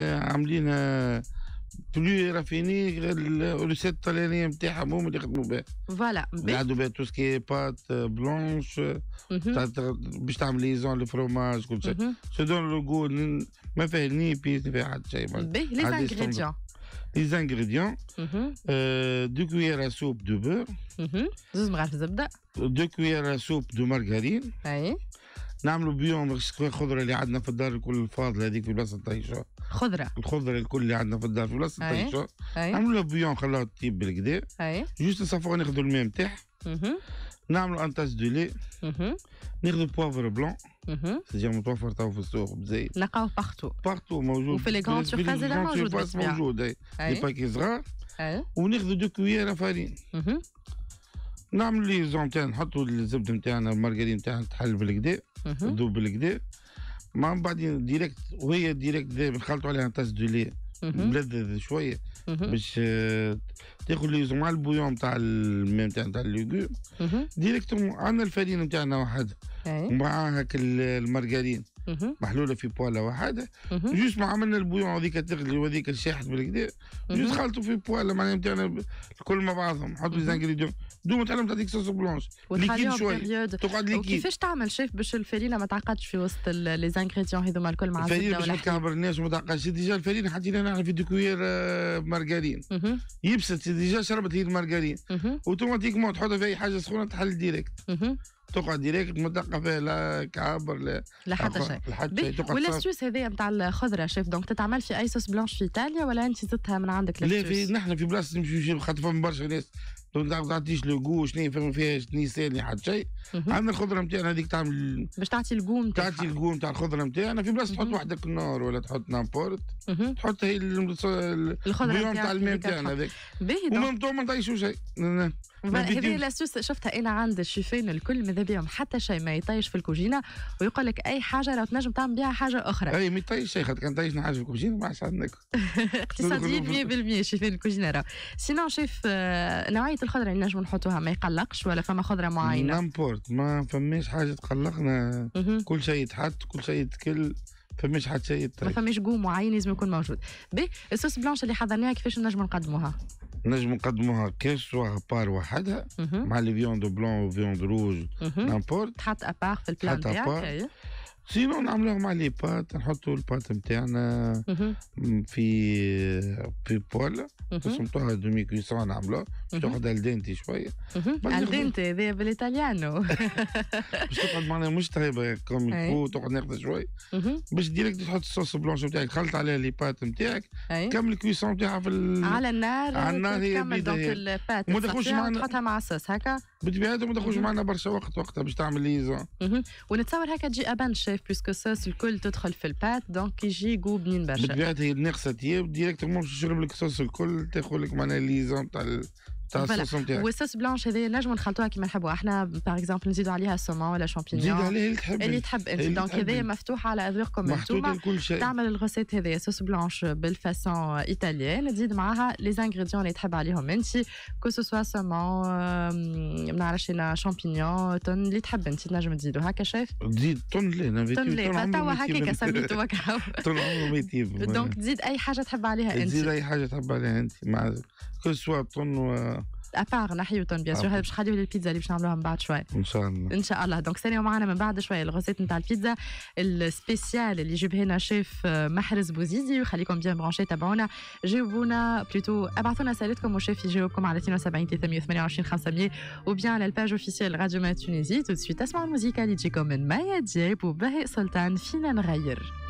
Je plus raffinée, Voilà. tout ce qui est pâte blanche, le fromage, comme ça. le goût. Les ingrédients. Les ingrédients. cuillères à soupe de beurre. Deux cuillères à soupe de margarine. نعملوا بيهم خضره اللي عندنا في الدار الكل الفاضله هذيك في بلاصه الطيشه خضره الخضره الكل اللي عندنا في الدار في بلاصه الطيشه نعملوا بيوم خلاها تطيب بالكدا جوست نصفوها ناخذوا الماء نتاعها نعملوا ان تاس دو لي ناخذوا بوافر بلون سيدي متوفر توا في السوق بزايد نلقاوه باختو باختو موجود وفي لي كونت هذا موجود موجود اي باكي صغار وناخذوا دو كويرة فارين نعمل ليزون تاعنا نحطوا الزبده نتاعنا المارغرين نتاعنا تحل بالكدا تذوب بالكدا ما بعدين ديريكت وهي ديريكت نخلطوا عليها طاس دو لي ملذذ شويه باش آه، تاخذ ليزون مع البويون نتاع الماء نتاع نتاع الليغوم ديريكت عندنا الفرين نتاعنا وحدها ومعاها المارغرين محلوله في بواله واحده جوست ما عملنا البويون هذيك تغلي وهذيك الشاحت بالكدا جوست خلطوا في بواله معناها نتاعنا الكل مع بعضهم نحطوا ليزانغريديون دوما تعلم تعطيك صوص بلونش ليكيد شوي تقعد ليكيد كيفاش تعمل شيف باش الفرينه ما تعقدش في وسط لي زانغريديون هذوما الكل مع الفرينه باش ما تكهبرناش وما تعقدش ديجا الفرينه حطينا نحن في ديكوير آه، مارغارين mhm. يبست ديجا شربت هي اوتوماتيك مون تحطها في اي حاجه سخونه تحل ديريكت mhm. تقعد ديريكت ما تلقى فيها لا كعبر لا لا حتى شيء لا حتى شيء والاستيوس هذايا نتاع الخضره شيف دونك تتعمل في اي سوس بلانش في ايطاليا ولا انت زدتها من عندك لا في نحن في بلاصه نمشيو خاطر فما برشا ناس دونك ما تعطيش لو جو شنو فما فيها شنو نيسان حتى شيء عندنا الخضره نتاعنا هذيك تعمل باش تعطي الجو نتاعها تعطي الجو نتاع الخضره نتاعنا في بلاصه تحط وحدك النار ولا تحط نامبورت تحط هي الخضره نتاع الماء نتاعنا هذاك ومام ما نطيشوا شيء هذه لاسوس شفتها انا عند الشيفين الكل ماذا بيهم حتى شيء ما يطيش في الكوجينه ويقول لك اي حاجه لو تنجم تعمل بها حاجه اخرى اي ما يطيش شيء خاطر كان طيشنا حاجه في الكوجينه ما عادش ناكل اقتصاديين 100% شيفين الكوجينه راه سينون شيف نوعيه الخضره اللي نجم نحطوها ما يقلقش ولا فما خضره معينه نامبورت ما فماش حاجه تقلقنا كل شيء يتحط كل شيء يتكل فماش حتى شيء ما فماش جو معين لازم يكون موجود بي السوس بلانش اللي حضرناها كيفاش نجم نقدموها نجم نقدموها كاش بار وحدها مع الفيوند بلون وفيوند روج نامبورت تحط ابار في البلان تاعك أيوه. سينو نعملوها مع لي بات نحطوا البات نتاعنا في في بول نصمتوها دومي كويسون نعملوها باش تاخذ الدينتي شويه الدينتي هذايا بالإيطاليانو باش تقعد معناها مش طيبه كوم الفو تقعد ناخذ شويه باش ديريكت تحط الصوص بلونش نتاعك خلط عليها لي بات نتاعك كمل الكويسون نتاعها في على النار على النار هي دونك البات ما تاخذش معناها تحطها مع الصوص هكا بطبيعتهم ما تخرج معنا برشا وقت وقتها باش تعمل ليزا ونتصور هكا تجي ابان شيف بيسكو صوص الكل تدخل في البات دونك يجي جو بنين برشا بطبيعتها هي ناقصه تياب ديريكتومون باش تشرب لك صوص الكل تاخذ لك معناها ليزا تاع تاع والصوص بلانش هذايا نجم نخلطوها كيما نحبوا احنا باغ اكزومبل نزيدوا عليها سومون ولا شامبينيون زيد عليه اللي تحب اللي تحب انت دونك هذايا مفتوحه على اذواقكم انتوما تعمل الغوسيت هذايا صوص بلانش بالفاسون ايطاليان تزيد معاها لي زانغريديون اللي تحب عليهم انت كو سو سوا سومون ما نعرفش انا شامبينيون تون اللي تحب انت تنجم تزيدو هكا شايف تزيد تون ليه تون ليه توا هكاك سميتو هكا تون عمره ما يطيب دونك تزيد اي حاجه تحب عليها انت تزيد اي حاجه تحب عليها انت مع كو سوا طن و ابار لحيوتهم بيان سور باش نخليو البيتزا اللي باش نعملوها من بعد شوي ان شاء الله ان شاء الله دونك ثاني معنا من بعد شوي الغوسيت نتاع البيتزا السبيسيال اللي جيب هنا شيف محرز بوزيزي وخليكم بيان برونشي تابعونا جاوبونا بلوتو ابعثوا لنا سالتكم والشيف يجاوبكم على 72 328 500 وبيان على الباج اوفيسيال راديو ما تونيزي تو سويت اسمعوا الموزيكا اللي تجيكم من مايا دياب وباهي سلطان فينا نغير